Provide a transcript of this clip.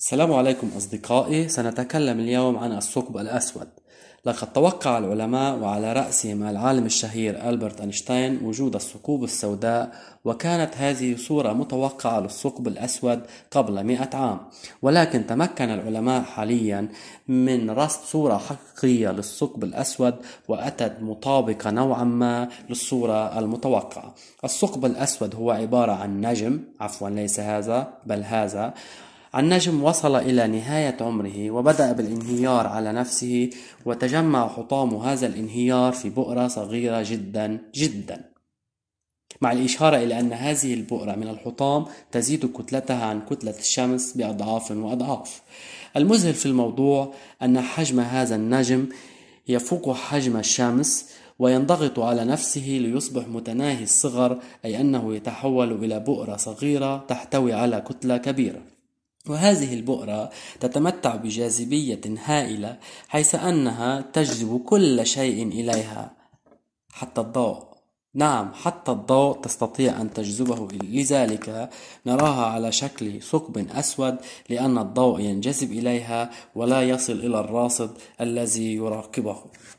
السلام عليكم أصدقائي سنتكلم اليوم عن الثقب الأسود لقد توقع العلماء وعلى رأسهم العالم الشهير ألبرت أينشتاين وجود الثقوب السوداء وكانت هذه صورة متوقعة للثقب الأسود قبل مئة عام ولكن تمكن العلماء حاليا من رصد صورة حقيقية للثقب الأسود وأتت مطابقة نوعا ما للصورة المتوقعة الثقب الأسود هو عبارة عن نجم عفوا ليس هذا بل هذا النجم وصل إلى نهاية عمره وبدأ بالانهيار على نفسه وتجمع حطام هذا الانهيار في بؤرة صغيرة جدا جدا مع الإشارة إلى أن هذه البؤرة من الحطام تزيد كتلتها عن كتلة الشمس بأضعاف وأضعاف المذهل في الموضوع أن حجم هذا النجم يفوق حجم الشمس وينضغط على نفسه ليصبح متناهي الصغر أي أنه يتحول إلى بؤرة صغيرة تحتوي على كتلة كبيرة وهذه البؤرة تتمتع بجاذبية هائلة حيث أنها تجذب كل شيء إليها حتى الضوء نعم حتى الضوء تستطيع أن تجذبه لذلك نراها على شكل ثقب أسود لأن الضوء ينجذب إليها ولا يصل إلى الراصد الذي يراقبه